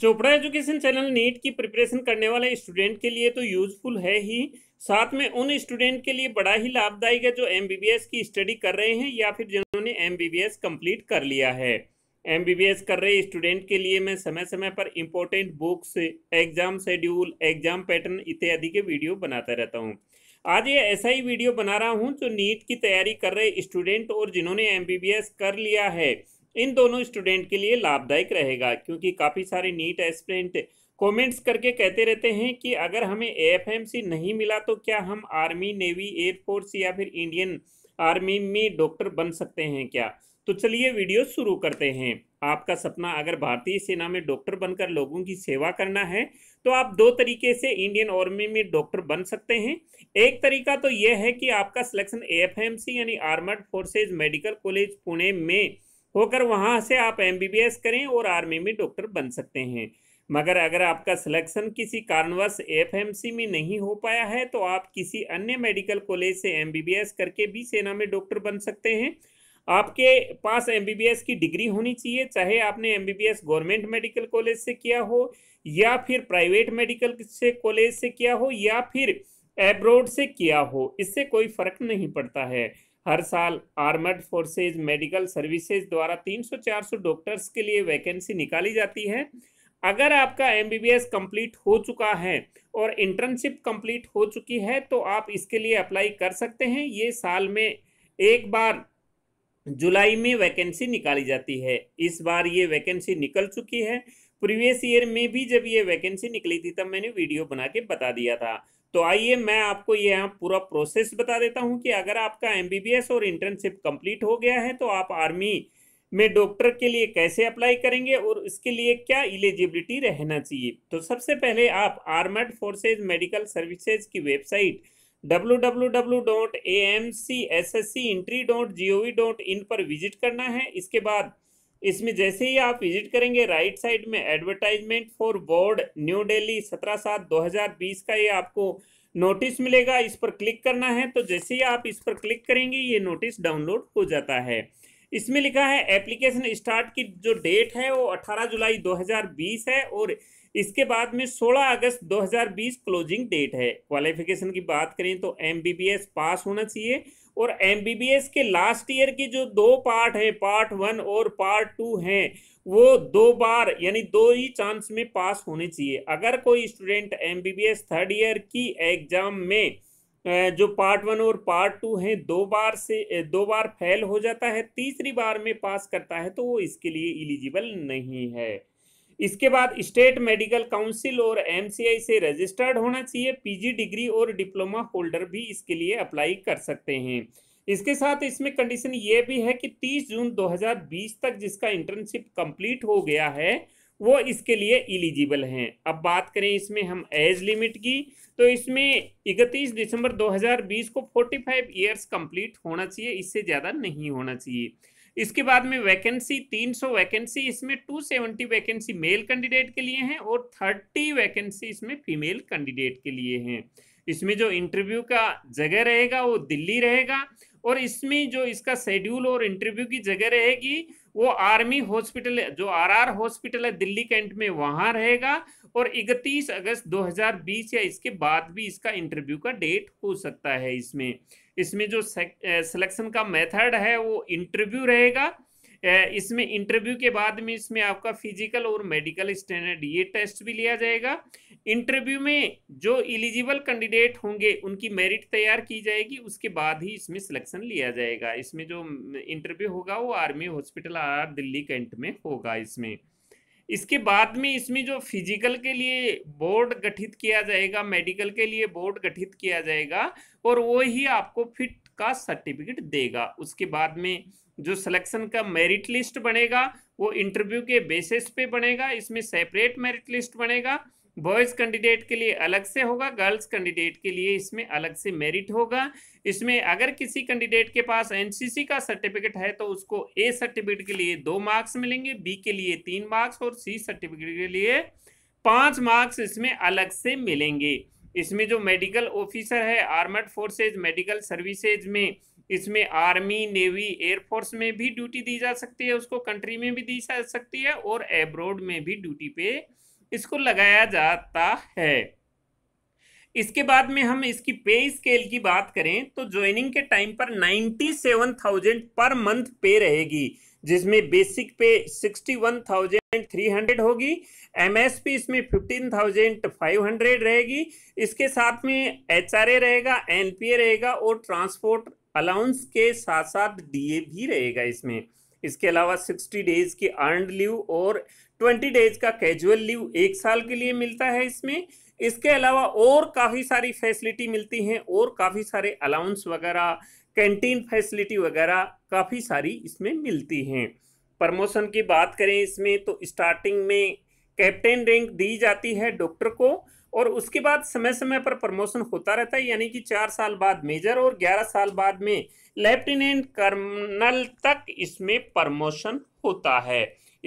Chopra education channel NEET की preparation करने वाले स्टूडेंट के लिए तो यूजफुल है ही साथ में उन स्टूडेंट के लिए बड़ा ही लाभदायक है जो एमबीबीएस की स्टडी कर रहे हैं या फिर जिन्होंने एमबीबीएस कंप्लीट कर लिया है एमबीबीएस कर रहे स्टूडेंट के लिए मैं समय समय पर important books exam schedule exam pattern इत्यादि के वीडियो बनाता रहता हूँ आज ये ऐसा ही वीडियो बना रहा हूँ जो नीट की तैयारी कर रहे स्टूडेंट और जिन्होंने एम कर लिया है इन दोनों स्टूडेंट के लिए लाभदायक रहेगा क्योंकि काफ़ी सारे नीट एस्पिरेंट कमेंट्स करके कहते रहते हैं कि अगर हमें एएफएमसी नहीं मिला तो क्या हम आर्मी नेवी एयरफोर्स या फिर इंडियन आर्मी में डॉक्टर बन सकते हैं क्या तो चलिए वीडियो शुरू करते हैं आपका सपना अगर भारतीय सेना में डॉक्टर बनकर लोगों की सेवा करना है तो आप दो तरीके से इंडियन आर्मी में डॉक्टर बन सकते हैं एक तरीका तो यह है कि आपका सिलेक्शन एएफएमसी यानी armed forces medical college Pune में होकर वहाँ से आप एम करें और आर्मी में डॉक्टर बन सकते हैं मगर अगर आपका सिलेक्शन किसी कारणवश एफ में नहीं हो पाया है तो आप किसी अन्य मेडिकल कॉलेज से एम करके भी सेना में डॉक्टर बन सकते हैं आपके पास एम की डिग्री होनी चाहिए चाहे आपने एम गवर्नमेंट मेडिकल कॉलेज से किया हो या फिर प्राइवेट मेडिकल से कॉलेज से किया हो या फिर एब्रोड से किया हो इससे कोई फर्क नहीं पड़ता है हर साल आर्मर्ड फोर्सेज मेडिकल सर्विसेज द्वारा 300-400 डॉक्टर्स के लिए वैकेंसी निकाली जाती है अगर आपका एम कंप्लीट हो चुका है और इंटर्नशिप कंप्लीट हो चुकी है तो आप इसके लिए अप्लाई कर सकते हैं ये साल में एक बार जुलाई में वैकेंसी निकाली जाती है इस बार ये वैकेंसी निकल चुकी है प्रीवियस ईयर में भी जब ये वैकेंसी निकली थी तब मैंने वीडियो बना के बता दिया था तो आइए मैं आपको ये यहाँ पूरा प्रोसेस बता देता हूँ कि अगर आपका एमबीबीएस और इंटर्नशिप कंप्लीट हो गया है तो आप आर्मी में डॉक्टर के लिए कैसे अप्लाई करेंगे और इसके लिए क्या एलिजिबिलिटी रहना चाहिए तो सबसे पहले आप आर्मर्ड फोर्सेज मेडिकल सर्विसेज की वेबसाइट डब्ल्यू पर विजिट करना है इसके बाद इसमें जैसे ही आप विजिट करेंगे राइट साइड में advertisement for board new Delhi सत्रह सात 2020 का ये आपको नोटिस मिलेगा इस पर क्लिक करना है तो जैसे ही आप इस पर क्लिक करेंगे ये नोटिस डाउनलोड हो जाता है इसमें लिखा है एप्लीकेशन स्टार्ट की जो डेट है वो 18 जुलाई 2020 है और इसके बाद में 16 अगस्त 2020 क्लोजिंग डेट है क्वालिफिकेशन की बात करें तो एम पास होना चाहिए और एम के लास्ट ईयर की जो दो पार्ट हैं पार्ट वन और पार्ट टू हैं वो दो बार यानी दो ही चांस में पास होने चाहिए अगर कोई स्टूडेंट एम थर्ड ईयर की एग्जाम में जो पार्ट वन और पार्ट टू है दो बार से दो बार फेल हो जाता है तीसरी बार में पास करता है तो वो इसके लिए इलिजिबल नहीं है इसके बाद स्टेट मेडिकल काउंसिल और एमसीआई से रजिस्टर्ड होना चाहिए पीजी डिग्री और डिप्लोमा होल्डर भी इसके लिए अप्लाई कर सकते हैं इसके साथ इसमें कंडीशन ये भी है कि 30 जून 2020 तक जिसका इंटर्नशिप कंप्लीट हो गया है वो इसके लिए इलिजिबल हैं अब बात करें इसमें हम एज लिमिट की तो इसमें 31 दिसंबर 2020 को 45 इयर्स कंप्लीट होना चाहिए इससे ज़्यादा नहीं होना चाहिए इसके बाद में वैकेंसी 300 वैकेंसी इसमें 270 वैकेंसी मेल कैंडिडेट के लिए हैं और 30 वैकेंसी इसमें फीमेल कैंडिडेट के लिए हैं इसमें जो इंटरव्यू का जगह रहेगा वो दिल्ली रहेगा और इसमें जो इसका शेड्यूल और इंटरव्यू की जगह रहेगी वो आर्मी हॉस्पिटल जो आरआर हॉस्पिटल है दिल्ली कैंट में वहाँ रहेगा और 31 अगस्त 2020 या इसके बाद भी इसका इंटरव्यू का डेट हो सकता है इसमें इसमें जो सिलेक्शन का मेथड है वो इंटरव्यू रहेगा इसमें इंटरव्यू के बाद में इसमें आपका फिजिकल और मेडिकल स्टैंडर्ड ये टेस्ट भी लिया जाएगा इंटरव्यू में जो इलिजिबल कैंडिडेट होंगे उनकी मेरिट तैयार की जाएगी उसके बाद ही इसमें सिलेक्शन लिया जाएगा इसमें जो इंटरव्यू होगा वो army hospital R Delhi cantt में होगा इसमें इसके बाद में इसमें जो फिजिकल के लिए बोर्ड गठित किया जाएगा मेडिकल के लिए बोर्ड गठित किया जाएगा और वो ही आपको फिट का सर्टिफिकेट देगा उसके बाद में जो सिलेक्शन का मेरिट लिस्ट बनेगा वो इंटरव्यू के बेसिस पे बनेगा इसमें सेपरेट मेरिट लिस्ट बनेगा बॉयज़ कैंडिडेट के लिए अलग से होगा गर्ल्स कैंडिडेट के लिए इसमें अलग से मेरिट होगा इसमें अगर किसी कैंडिडेट के पास एनसीसी का सर्टिफिकेट है तो उसको ए सर्टिफिकेट के लिए दो मार्क्स मिलेंगे बी के लिए तीन मार्क्स और सी सर्टिफिकेट के लिए पाँच मार्क्स इसमें अलग से मिलेंगे इसमें जो मेडिकल ऑफिसर है आर्मड फोर्सेज मेडिकल सर्विसेज में इसमें आर्मी नेवी एयरफोर्स में भी ड्यूटी दी जा सकती है उसको कंट्री में भी दी जा सकती है और एब्रोड में भी ड्यूटी पे इसको लगाया जाता है इसके बाद में हम इसकी पे स्केल की बात करें तो ज्वाइनिंग के टाइम पर ninety seven thousand per month pay रहेगी जिसमें basic pay sixty one thousand three hundred होगी एमएसपी इसमें फिफ्टीन थाउजेंड फाइव हंड्रेड रहेगी इसके साथ में एचआरए रहेगा एनपीए रहेगा और ट्रांसपोर्ट अलाउंस के साथ साथ डीए भी रहेगा इसमें इसके अलावा सिक्सटी डेज की अर्नड लीव और ट्वेंटी डेज का कैजुअल लीव एक साल के लिए मिलता है इसमें इसके अलावा और काफ़ी सारी फैसिलिटी मिलती हैं और काफ़ी सारे अलाउंस वगैरह कैंटीन फैसिलिटी वगैरह काफ़ी सारी इसमें मिलती हैं प्रमोशन की बात करें इसमें तो स्टार्टिंग में कैप्टन रैंक दी जाती है डॉक्टर को और उसके बाद समय समय पर प्रमोशन होता रहता है यानी कि चार साल बाद मेजर और ग्यारह साल बाद में लेफ्टिनेंट कर्नल तक इसमें प्रमोशन होता है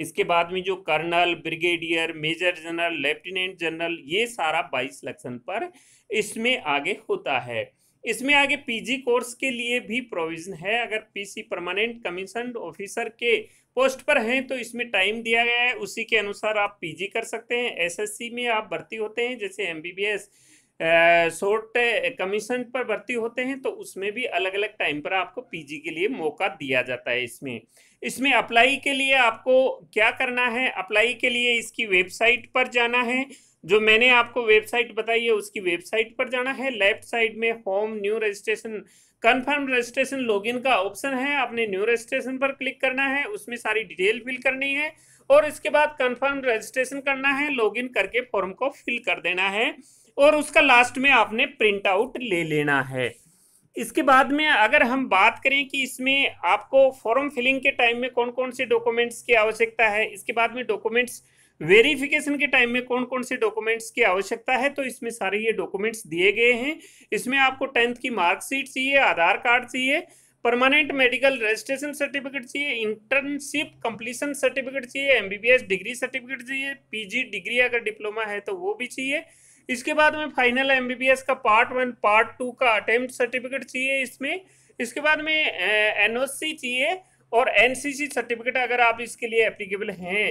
इसके बाद में जो colonel brigadier major general lieutenant general ये सारा बाईस सिलेक्शन पर इसमें आगे होता है इसमें आगे पीजी कोर्स के लिए भी प्रोविज़न है अगर पीसी परमानेंट कमीशन ऑफिसर के पोस्ट पर हैं तो इसमें टाइम दिया गया है उसी के अनुसार आप पीजी कर सकते हैं एसएससी में आप भर्ती होते हैं जैसे एमबीबीएस शॉर्ट कमीशन पर भर्ती होते हैं तो उसमें भी अलग अलग टाइम पर आपको पीजी के लिए मौका दिया जाता है इसमें इसमें अप्लाई के लिए आपको क्या करना है अप्लाई के लिए इसकी वेबसाइट पर जाना है जो मैंने आपको वेबसाइट बताई है उसकी वेबसाइट पर जाना है लेफ्ट साइड में home new registration confirm registration login का ऑप्शन है आपने न्यू रजिस्ट्रेशन पर क्लिक करना है उसमें सारी डिटेल फिल करनी है और इसके बाद कंफर्म रजिस्ट्रेशन करना है लॉगिन करके फॉर्म को फिल कर देना है और उसका लास्ट में आपने प्रिंट आउट ले लेना है इसके बाद में अगर हम बात करें कि इसमें आपको फॉर्म फिलिंग के टाइम में कौन कौन से डॉक्यूमेंट्स की आवश्यकता है इसके बाद में डॉक्यूमेंट्स वेरिफिकेशन के टाइम में कौन कौन से डॉक्यूमेंट्स की आवश्यकता है तो इसमें सारे ये डॉक्यूमेंट्स दिए गए हैं इसमें आपको टेंथ की मार्कशीट चाहिए आधार कार्ड चाहिए परमानेंट मेडिकल रजिस्ट्रेशन सर्टिफिकेट चाहिए इंटर्नशिप कंप्लीशन सर्टिफिकेट चाहिए एम डिग्री सर्टिफिकेट चाहिए पी डिग्री अगर डिप्लोमा है तो वो भी चाहिए इसके बाद में फाइनल एम का पार्ट वन पार्ट टू का अटैम्प्ट सर्टिफिकेट चाहिए इसमें इसके बाद में एन चाहिए और एनसीसी सर्टिफिकेट अगर आप इसके लिए एप्लीकेबल हैं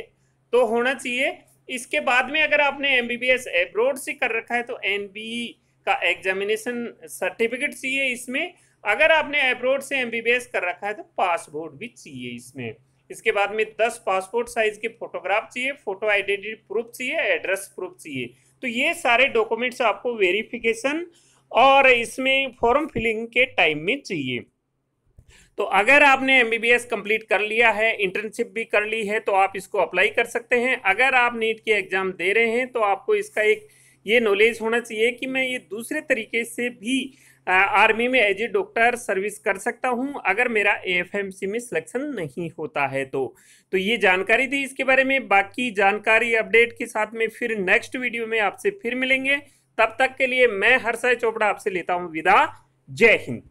तो होना चाहिए इसके बाद में अगर आपने M B B S abroad से कर रखा है तो एन बी e का एग्जामिनेशन सर्टिफिकेट चाहिए इसमें अगर आपने एब्रोड से एम बी बी एस कर रखा है तो पासपोर्ट भी चाहिए इसमें इसके बाद में दस पासपोर्ट साइज के फोटोग्राफ चाहिए फोटो आइडेंटिटी प्रूफ चाहिए एड्रेस प्रूफ चाहिए तो ये सारे डॉक्यूमेंट्स आपको वेरिफिकेशन और इसमें फॉर्म फिलिंग के टाइम में चाहिए तो अगर आपने एम बी कंप्लीट कर लिया है इंटर्नशिप भी कर ली है तो आप इसको अप्लाई कर सकते हैं अगर आप नीट की एग्ज़ाम दे रहे हैं तो आपको इसका एक ये नॉलेज होना चाहिए कि मैं ये दूसरे तरीके से भी आ, आर्मी में एज ए डॉक्टर सर्विस कर सकता हूँ अगर मेरा एएफएमसी में सिलेक्शन नहीं होता है तो तो ये जानकारी थी इसके बारे में बाकी जानकारी अपडेट के साथ में फिर नेक्स्ट वीडियो में आपसे फिर मिलेंगे तब तक के लिए मैं हर्षय चोपड़ा आपसे लेता हूँ विदा जय हिंद